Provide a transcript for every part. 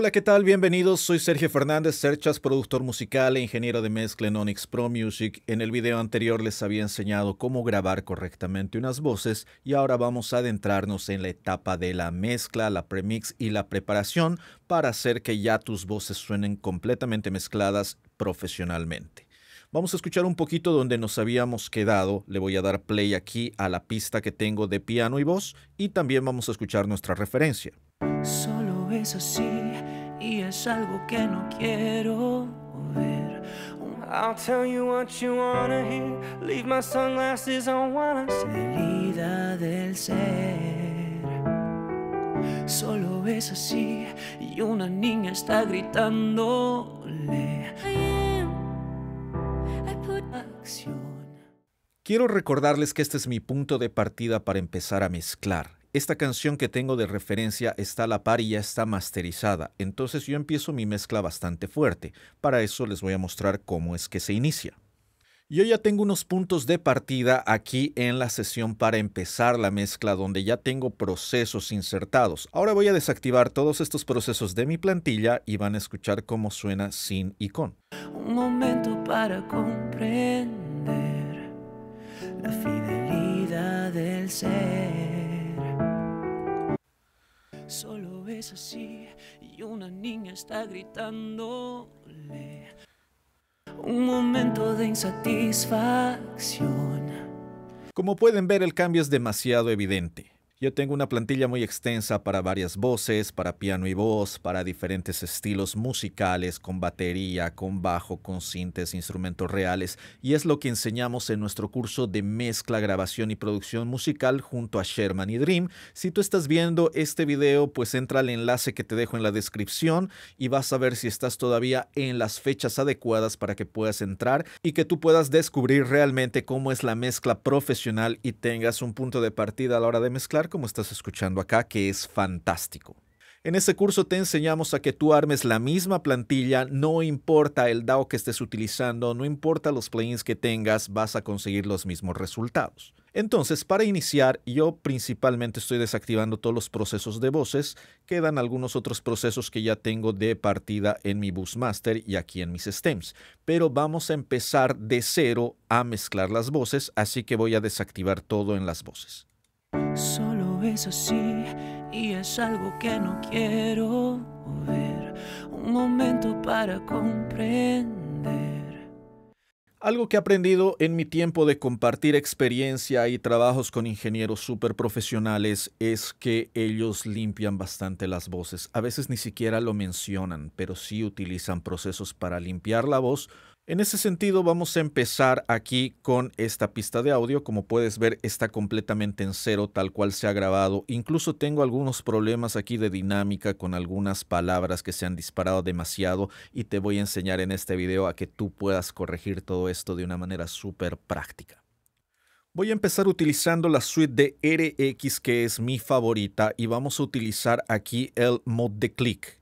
Hola, ¿qué tal? Bienvenidos. Soy Sergio Fernández, Serchas, productor musical e ingeniero de mezcla en Onyx Pro Music. En el video anterior les había enseñado cómo grabar correctamente unas voces y ahora vamos a adentrarnos en la etapa de la mezcla, la premix y la preparación para hacer que ya tus voces suenen completamente mezcladas profesionalmente. Vamos a escuchar un poquito donde nos habíamos quedado. Le voy a dar play aquí a la pista que tengo de piano y voz y también vamos a escuchar nuestra referencia y es algo que no quiero ver. I'll tell you what you wanna hear. Leave my sunglasses on while I Salida del ser. Solo es así y una niña está gritándole. Quiero recordarles que este es mi punto de partida para empezar a mezclar esta canción que tengo de referencia está a la par y ya está masterizada, entonces yo empiezo mi mezcla bastante fuerte. Para eso les voy a mostrar cómo es que se inicia. Yo ya tengo unos puntos de partida aquí en la sesión para empezar la mezcla donde ya tengo procesos insertados. Ahora voy a desactivar todos estos procesos de mi plantilla y van a escuchar cómo suena sin y con. Un momento para comprender la fidelidad del ser solo es así y una niña está gritándole. Un momento de insatisfacción. Como pueden ver, el cambio es demasiado evidente. Yo tengo una plantilla muy extensa para varias voces, para piano y voz, para diferentes estilos musicales, con batería, con bajo, con sintes, instrumentos reales, y es lo que enseñamos en nuestro curso de mezcla, grabación y producción musical junto a Sherman y Dream. Si tú estás viendo este video, pues entra al enlace que te dejo en la descripción y vas a ver si estás todavía en las fechas adecuadas para que puedas entrar y que tú puedas descubrir realmente cómo es la mezcla profesional y tengas un punto de partida a la hora de mezclar como estás escuchando acá, que es fantástico. En este curso te enseñamos a que tú armes la misma plantilla, no importa el DAO que estés utilizando, no importa los plugins que tengas, vas a conseguir los mismos resultados. Entonces, para iniciar, yo principalmente estoy desactivando todos los procesos de voces, quedan algunos otros procesos que ya tengo de partida en mi Boostmaster y aquí en mis stems, pero vamos a empezar de cero a mezclar las voces, así que voy a desactivar todo en las voces es así y es algo que no quiero ver. Un momento para comprender. Algo que he aprendido en mi tiempo de compartir experiencia y trabajos con ingenieros súper profesionales es que ellos limpian bastante las voces. A veces ni siquiera lo mencionan, pero sí utilizan procesos para limpiar la voz en ese sentido, vamos a empezar aquí con esta pista de audio. Como puedes ver, está completamente en cero, tal cual se ha grabado. Incluso tengo algunos problemas aquí de dinámica con algunas palabras que se han disparado demasiado y te voy a enseñar en este video a que tú puedas corregir todo esto de una manera súper práctica. Voy a empezar utilizando la suite de RX que es mi favorita y vamos a utilizar aquí el mod de click.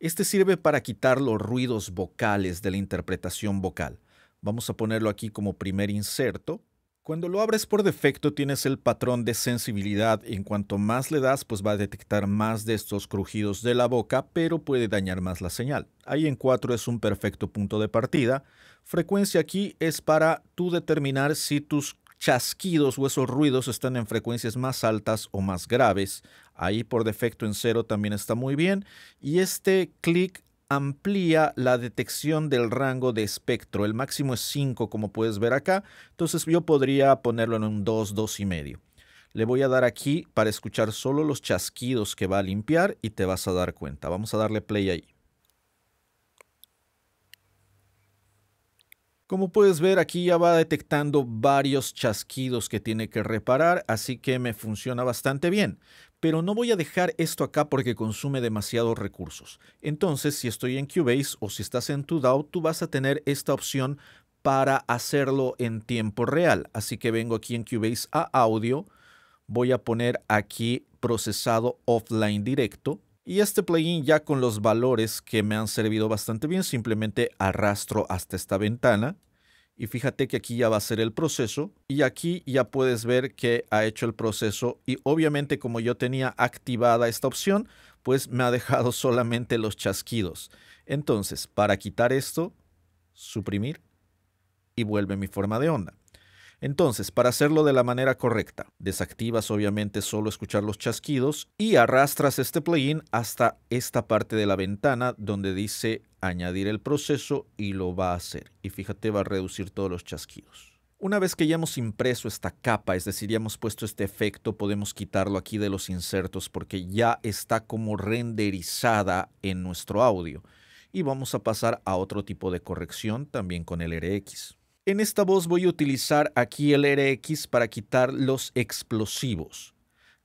Este sirve para quitar los ruidos vocales de la interpretación vocal. Vamos a ponerlo aquí como primer inserto. Cuando lo abres por defecto tienes el patrón de sensibilidad. En cuanto más le das, pues va a detectar más de estos crujidos de la boca, pero puede dañar más la señal. Ahí en 4 es un perfecto punto de partida. Frecuencia aquí es para tú determinar si tus chasquidos o esos ruidos están en frecuencias más altas o más graves. Ahí por defecto en cero también está muy bien. Y este clic amplía la detección del rango de espectro. El máximo es 5 como puedes ver acá. Entonces yo podría ponerlo en un 2, 2 y medio. Le voy a dar aquí para escuchar solo los chasquidos que va a limpiar y te vas a dar cuenta. Vamos a darle play ahí. Como puedes ver, aquí ya va detectando varios chasquidos que tiene que reparar, así que me funciona bastante bien. Pero no voy a dejar esto acá porque consume demasiados recursos. Entonces, si estoy en Cubase o si estás en tu tú vas a tener esta opción para hacerlo en tiempo real. Así que vengo aquí en Cubase a audio, voy a poner aquí procesado offline directo y este plugin ya con los valores que me han servido bastante bien, simplemente arrastro hasta esta ventana. Y fíjate que aquí ya va a ser el proceso. Y aquí ya puedes ver que ha hecho el proceso. Y obviamente como yo tenía activada esta opción, pues me ha dejado solamente los chasquidos. Entonces, para quitar esto, suprimir y vuelve mi forma de onda. Entonces, para hacerlo de la manera correcta, desactivas obviamente solo escuchar los chasquidos y arrastras este plugin hasta esta parte de la ventana donde dice añadir el proceso y lo va a hacer. Y fíjate, va a reducir todos los chasquidos. Una vez que ya hemos impreso esta capa, es decir, ya hemos puesto este efecto, podemos quitarlo aquí de los insertos porque ya está como renderizada en nuestro audio. Y vamos a pasar a otro tipo de corrección también con el RX. En esta voz voy a utilizar aquí el RX para quitar los explosivos.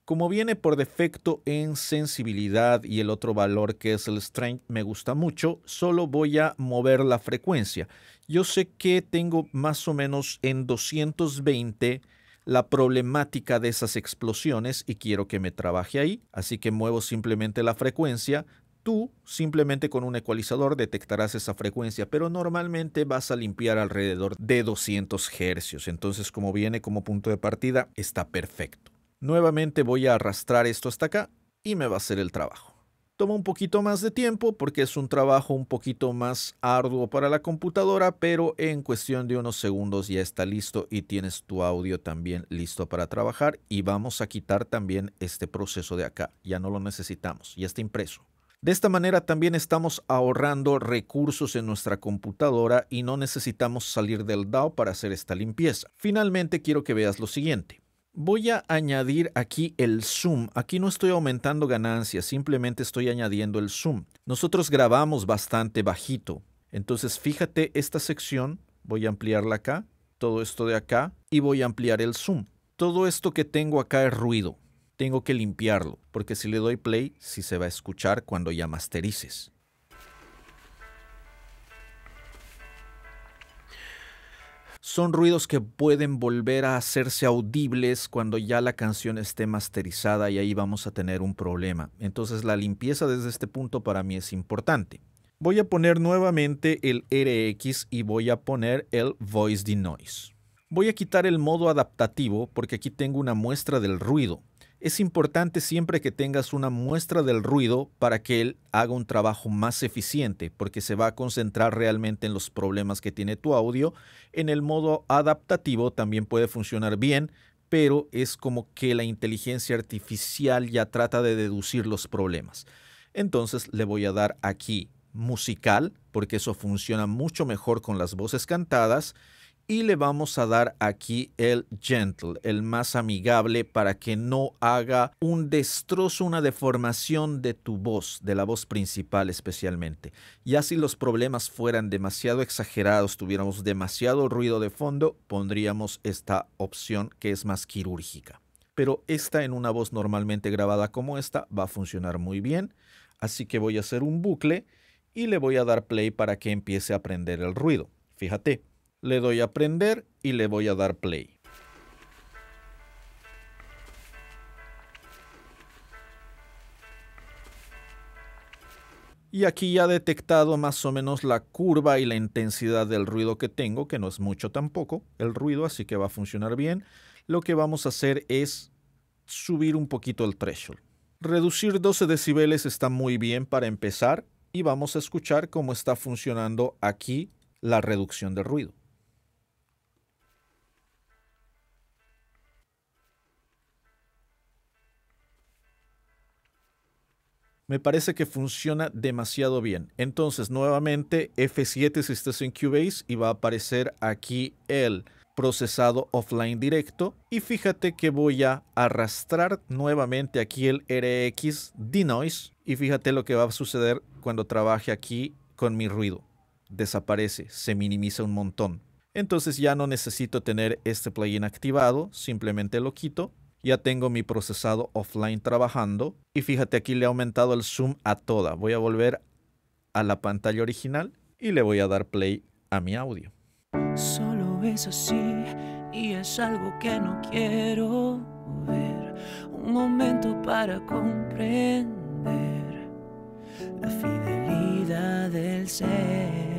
Como viene por defecto en sensibilidad y el otro valor que es el strength me gusta mucho, solo voy a mover la frecuencia. Yo sé que tengo más o menos en 220 la problemática de esas explosiones y quiero que me trabaje ahí, así que muevo simplemente la frecuencia Tú simplemente con un ecualizador detectarás esa frecuencia, pero normalmente vas a limpiar alrededor de 200 Hz. Entonces como viene como punto de partida está perfecto. Nuevamente voy a arrastrar esto hasta acá y me va a hacer el trabajo. Toma un poquito más de tiempo porque es un trabajo un poquito más arduo para la computadora, pero en cuestión de unos segundos ya está listo y tienes tu audio también listo para trabajar y vamos a quitar también este proceso de acá, ya no lo necesitamos, ya está impreso. De esta manera también estamos ahorrando recursos en nuestra computadora y no necesitamos salir del DAO para hacer esta limpieza. Finalmente quiero que veas lo siguiente. Voy a añadir aquí el zoom. Aquí no estoy aumentando ganancias, simplemente estoy añadiendo el zoom. Nosotros grabamos bastante bajito. Entonces fíjate esta sección, voy a ampliarla acá, todo esto de acá y voy a ampliar el zoom. Todo esto que tengo acá es ruido tengo que limpiarlo, porque si le doy play, sí se va a escuchar cuando ya masterices. Son ruidos que pueden volver a hacerse audibles cuando ya la canción esté masterizada y ahí vamos a tener un problema. Entonces la limpieza desde este punto para mí es importante. Voy a poner nuevamente el RX y voy a poner el Voice Denoise. Voy a quitar el modo adaptativo porque aquí tengo una muestra del ruido. Es importante siempre que tengas una muestra del ruido para que él haga un trabajo más eficiente, porque se va a concentrar realmente en los problemas que tiene tu audio. En el modo adaptativo también puede funcionar bien, pero es como que la inteligencia artificial ya trata de deducir los problemas. Entonces le voy a dar aquí musical, porque eso funciona mucho mejor con las voces cantadas y le vamos a dar aquí el gentle, el más amigable para que no haga un destrozo, una deformación de tu voz, de la voz principal especialmente. Ya si los problemas fueran demasiado exagerados, tuviéramos demasiado ruido de fondo, pondríamos esta opción que es más quirúrgica. Pero esta en una voz normalmente grabada como esta va a funcionar muy bien. Así que voy a hacer un bucle y le voy a dar play para que empiece a aprender el ruido. Fíjate le doy a prender y le voy a dar play. Y aquí ya ha detectado más o menos la curva y la intensidad del ruido que tengo, que no es mucho tampoco el ruido, así que va a funcionar bien. Lo que vamos a hacer es subir un poquito el threshold. Reducir 12 decibeles está muy bien para empezar y vamos a escuchar cómo está funcionando aquí la reducción de ruido. me parece que funciona demasiado bien. Entonces, nuevamente, F7 si estás en Cubase y va a aparecer aquí el procesado offline directo. Y fíjate que voy a arrastrar nuevamente aquí el RX denoise. Y fíjate lo que va a suceder cuando trabaje aquí con mi ruido. Desaparece, se minimiza un montón. Entonces ya no necesito tener este plugin activado, simplemente lo quito ya tengo mi procesado offline trabajando. Y fíjate, aquí le he aumentado el zoom a toda. Voy a volver a la pantalla original y le voy a dar play a mi audio. Solo es así y es algo que no quiero ver. Un momento para comprender la fidelidad del ser.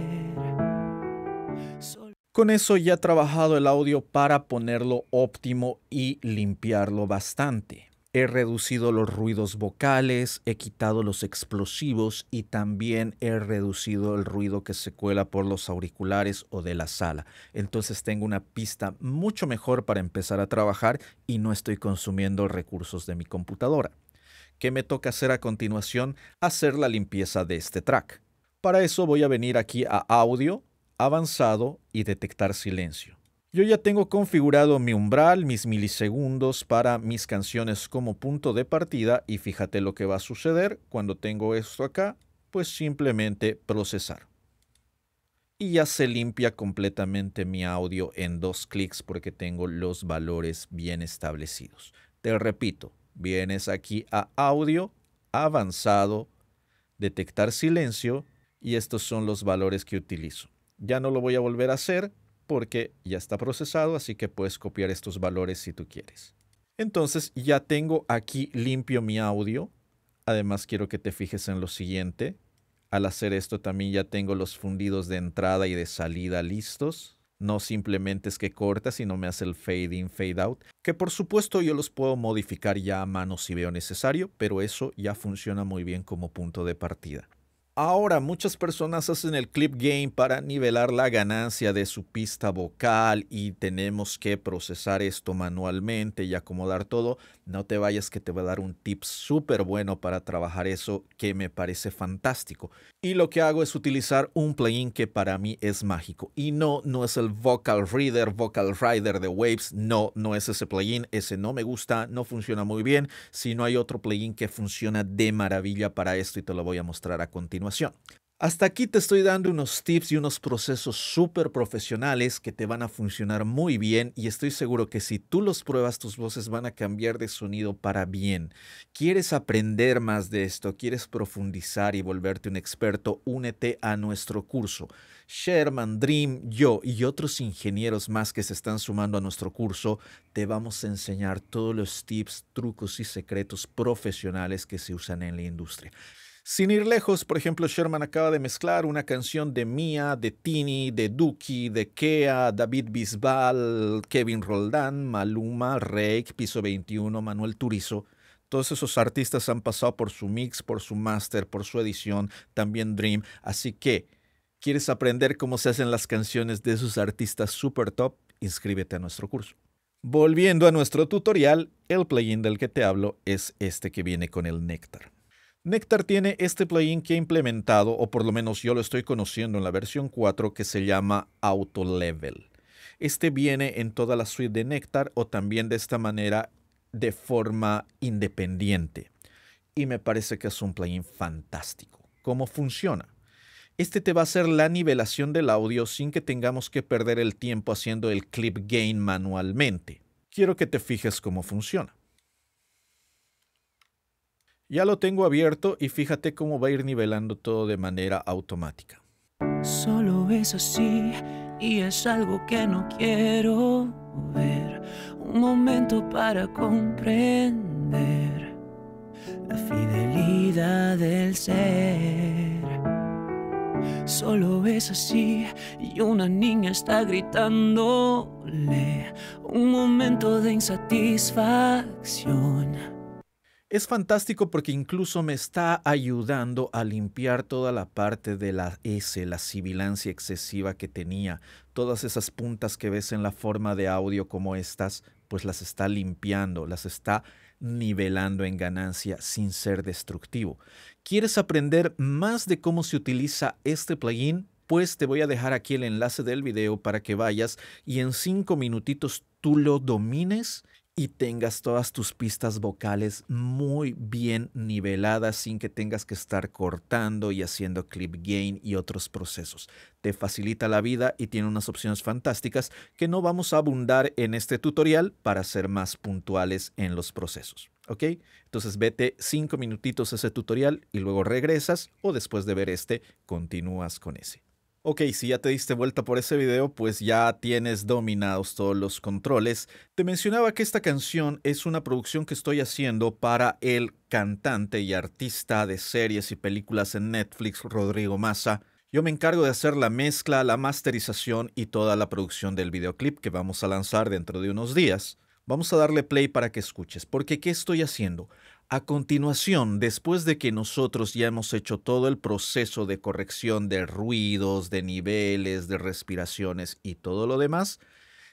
Con eso ya he trabajado el audio para ponerlo óptimo y limpiarlo bastante. He reducido los ruidos vocales, he quitado los explosivos y también he reducido el ruido que se cuela por los auriculares o de la sala. Entonces tengo una pista mucho mejor para empezar a trabajar y no estoy consumiendo recursos de mi computadora. ¿Qué me toca hacer a continuación? Hacer la limpieza de este track. Para eso voy a venir aquí a audio, avanzado y detectar silencio. Yo ya tengo configurado mi umbral, mis milisegundos para mis canciones como punto de partida y fíjate lo que va a suceder cuando tengo esto acá, pues simplemente procesar. Y ya se limpia completamente mi audio en dos clics porque tengo los valores bien establecidos. Te repito, vienes aquí a audio, avanzado, detectar silencio y estos son los valores que utilizo ya no lo voy a volver a hacer porque ya está procesado, así que puedes copiar estos valores si tú quieres. Entonces ya tengo aquí limpio mi audio. Además quiero que te fijes en lo siguiente. Al hacer esto también ya tengo los fundidos de entrada y de salida listos. No simplemente es que corta, sino me hace el fade in, fade out, que por supuesto yo los puedo modificar ya a mano si veo necesario, pero eso ya funciona muy bien como punto de partida. Ahora, muchas personas hacen el clip game para nivelar la ganancia de su pista vocal y tenemos que procesar esto manualmente y acomodar todo. No te vayas que te voy a dar un tip súper bueno para trabajar eso que me parece fantástico. Y lo que hago es utilizar un plugin que para mí es mágico. Y no, no es el Vocal Reader, Vocal Rider de Waves. No, no es ese plugin. Ese no me gusta, no funciona muy bien. Si no hay otro plugin que funciona de maravilla para esto y te lo voy a mostrar a continuación. Hasta aquí te estoy dando unos tips y unos procesos súper profesionales que te van a funcionar muy bien y estoy seguro que si tú los pruebas tus voces van a cambiar de sonido para bien. ¿Quieres aprender más de esto? ¿Quieres profundizar y volverte un experto? Únete a nuestro curso. Sherman, Dream, yo y otros ingenieros más que se están sumando a nuestro curso, te vamos a enseñar todos los tips, trucos y secretos profesionales que se usan en la industria. Sin ir lejos, por ejemplo, Sherman acaba de mezclar una canción de Mia, de Tini, de Duki, de Kea, David Bisbal, Kevin Roldán, Maluma, Rake, Piso 21, Manuel Turizo. Todos esos artistas han pasado por su mix, por su master, por su edición, también Dream. Así que, ¿quieres aprender cómo se hacen las canciones de esos artistas super top? Inscríbete a nuestro curso. Volviendo a nuestro tutorial, el plugin del que te hablo es este que viene con el néctar. Nectar tiene este plugin que ha implementado, o por lo menos yo lo estoy conociendo en la versión 4, que se llama Auto Level. Este viene en toda la suite de Nectar o también de esta manera de forma independiente. Y me parece que es un plugin fantástico. ¿Cómo funciona? Este te va a hacer la nivelación del audio sin que tengamos que perder el tiempo haciendo el clip gain manualmente. Quiero que te fijes cómo funciona. Ya lo tengo abierto y fíjate cómo va a ir nivelando todo de manera automática. Solo ves así y es algo que no quiero ver. Un momento para comprender la fidelidad del ser. Solo ves así y una niña está gritándole un momento de insatisfacción es fantástico porque incluso me está ayudando a limpiar toda la parte de la S, la sibilancia excesiva que tenía. Todas esas puntas que ves en la forma de audio como estas, pues las está limpiando, las está nivelando en ganancia sin ser destructivo. ¿Quieres aprender más de cómo se utiliza este plugin? Pues te voy a dejar aquí el enlace del video para que vayas y en cinco minutitos tú lo domines y tengas todas tus pistas vocales muy bien niveladas sin que tengas que estar cortando y haciendo clip gain y otros procesos. Te facilita la vida y tiene unas opciones fantásticas que no vamos a abundar en este tutorial para ser más puntuales en los procesos. ¿Ok? Entonces vete cinco minutitos a ese tutorial y luego regresas o después de ver este continúas con ese. Ok, si ya te diste vuelta por ese video, pues ya tienes dominados todos los controles. Te mencionaba que esta canción es una producción que estoy haciendo para el cantante y artista de series y películas en Netflix, Rodrigo Massa. Yo me encargo de hacer la mezcla, la masterización y toda la producción del videoclip que vamos a lanzar dentro de unos días. Vamos a darle play para que escuches, porque ¿qué estoy haciendo? A continuación, después de que nosotros ya hemos hecho todo el proceso de corrección de ruidos, de niveles, de respiraciones y todo lo demás,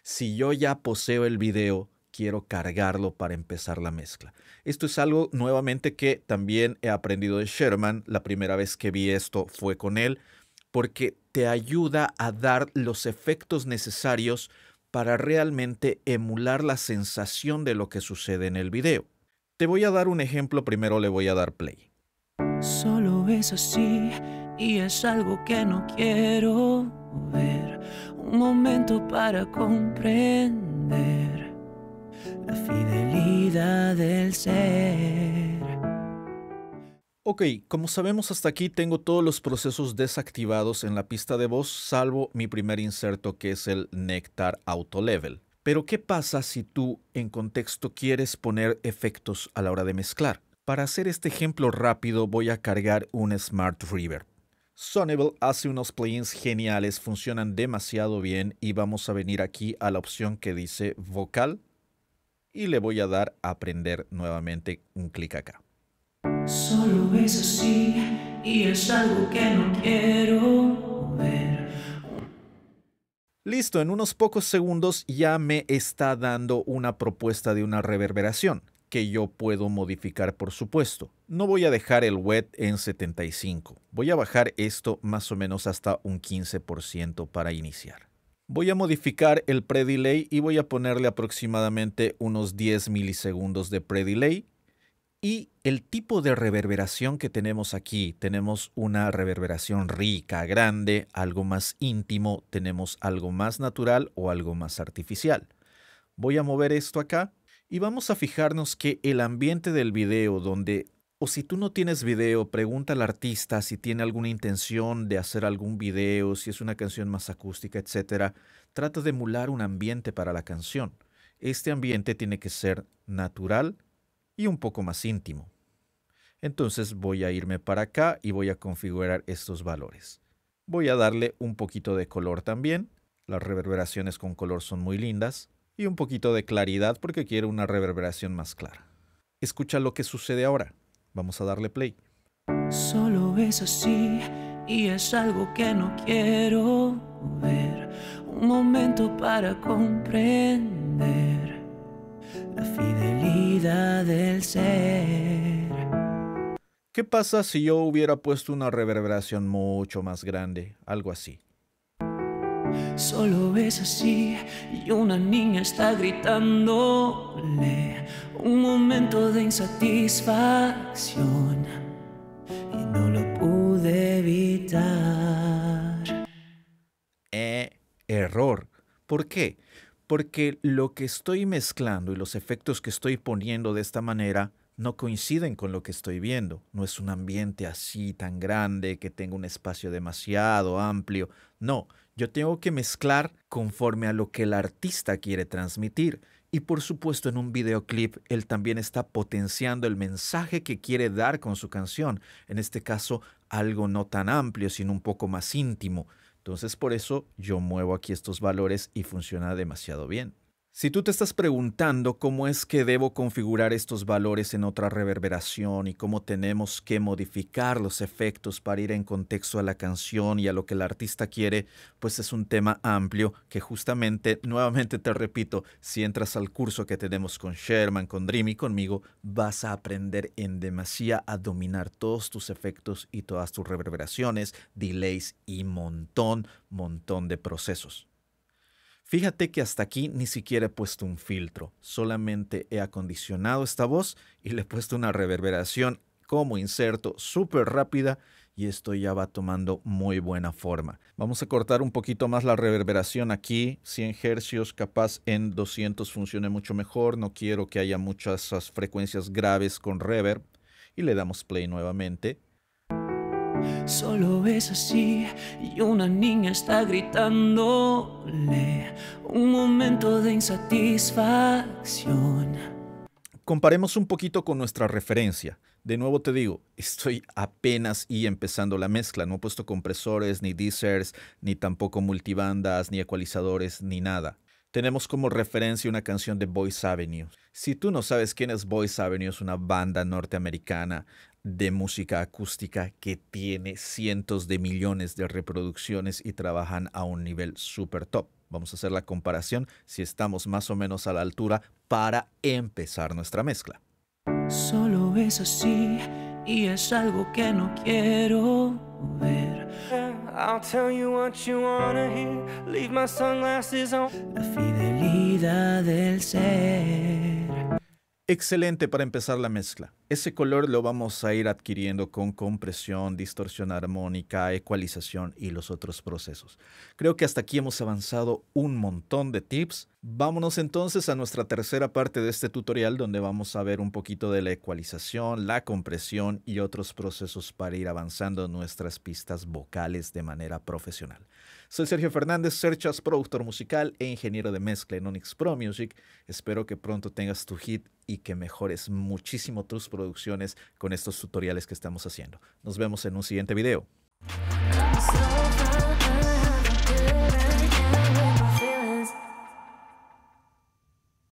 si yo ya poseo el video, quiero cargarlo para empezar la mezcla. Esto es algo nuevamente que también he aprendido de Sherman. La primera vez que vi esto fue con él, porque te ayuda a dar los efectos necesarios para realmente emular la sensación de lo que sucede en el video. Te voy a dar un ejemplo, primero le voy a dar play. Solo Un momento para comprender la fidelidad del ser. Ok, como sabemos hasta aquí tengo todos los procesos desactivados en la pista de voz, salvo mi primer inserto que es el Nectar Auto Level. Pero ¿qué pasa si tú en contexto quieres poner efectos a la hora de mezclar? Para hacer este ejemplo rápido voy a cargar un Smart Reverb. Sonable hace unos plugins geniales, funcionan demasiado bien y vamos a venir aquí a la opción que dice vocal y le voy a dar a aprender nuevamente un clic acá. Solo es así y es algo que no quiero ver. Listo, en unos pocos segundos ya me está dando una propuesta de una reverberación, que yo puedo modificar por supuesto. No voy a dejar el wet en 75, voy a bajar esto más o menos hasta un 15% para iniciar. Voy a modificar el predelay y voy a ponerle aproximadamente unos 10 milisegundos de predelay y el tipo de reverberación que tenemos aquí, tenemos una reverberación rica, grande, algo más íntimo, tenemos algo más natural o algo más artificial. Voy a mover esto acá y vamos a fijarnos que el ambiente del video donde, o si tú no tienes video, pregunta al artista si tiene alguna intención de hacer algún video, si es una canción más acústica, etc. Trata de emular un ambiente para la canción. Este ambiente tiene que ser natural, y un poco más íntimo. Entonces voy a irme para acá y voy a configurar estos valores. Voy a darle un poquito de color también. Las reverberaciones con color son muy lindas. Y un poquito de claridad porque quiero una reverberación más clara. Escucha lo que sucede ahora. Vamos a darle play. Solo es así y es algo que no quiero ver. Un momento para comprender la fidelidad del ser. ¿Qué pasa si yo hubiera puesto una reverberación mucho más grande? Algo así. Solo ves así y una niña está gritándole un momento de insatisfacción y no lo pude evitar. Eh, error. ¿Por qué? porque lo que estoy mezclando y los efectos que estoy poniendo de esta manera no coinciden con lo que estoy viendo. No es un ambiente así tan grande que tenga un espacio demasiado amplio. No, yo tengo que mezclar conforme a lo que el artista quiere transmitir. Y por supuesto en un videoclip él también está potenciando el mensaje que quiere dar con su canción, en este caso algo no tan amplio, sino un poco más íntimo. Entonces por eso yo muevo aquí estos valores y funciona demasiado bien. Si tú te estás preguntando cómo es que debo configurar estos valores en otra reverberación y cómo tenemos que modificar los efectos para ir en contexto a la canción y a lo que el artista quiere, pues es un tema amplio que justamente, nuevamente te repito, si entras al curso que tenemos con Sherman, con Dream y conmigo, vas a aprender en demasía a dominar todos tus efectos y todas tus reverberaciones, delays y montón, montón de procesos. Fíjate que hasta aquí ni siquiera he puesto un filtro, solamente he acondicionado esta voz y le he puesto una reverberación como inserto súper rápida y esto ya va tomando muy buena forma. Vamos a cortar un poquito más la reverberación aquí, 100 Hz, capaz en 200 funcione mucho mejor, no quiero que haya muchas frecuencias graves con reverb y le damos play nuevamente. Solo es así y una niña está gritándole un momento de insatisfacción. Comparemos un poquito con nuestra referencia. De nuevo te digo, estoy apenas y empezando la mezcla. No he puesto compresores, ni deezers, ni tampoco multibandas, ni ecualizadores, ni nada tenemos como referencia una canción de Boys Avenue. Si tú no sabes quién es Boys Avenue, es una banda norteamericana de música acústica que tiene cientos de millones de reproducciones y trabajan a un nivel super top. Vamos a hacer la comparación si estamos más o menos a la altura para empezar nuestra mezcla. Solo es así y es algo que no quiero ver. I'll tell you what you hear. Leave my sunglasses on. La fidelidad del ser. Excelente para empezar la mezcla. Ese color lo vamos a ir adquiriendo con compresión, distorsión armónica, ecualización y los otros procesos. Creo que hasta aquí hemos avanzado un montón de tips. Vámonos entonces a nuestra tercera parte de este tutorial donde vamos a ver un poquito de la ecualización, la compresión y otros procesos para ir avanzando nuestras pistas vocales de manera profesional. Soy Sergio Fernández, Serchas, productor musical e ingeniero de mezcla en Onyx Pro Music. Espero que pronto tengas tu hit y que mejores muchísimo tus producciones con estos tutoriales que estamos haciendo. Nos vemos en un siguiente video.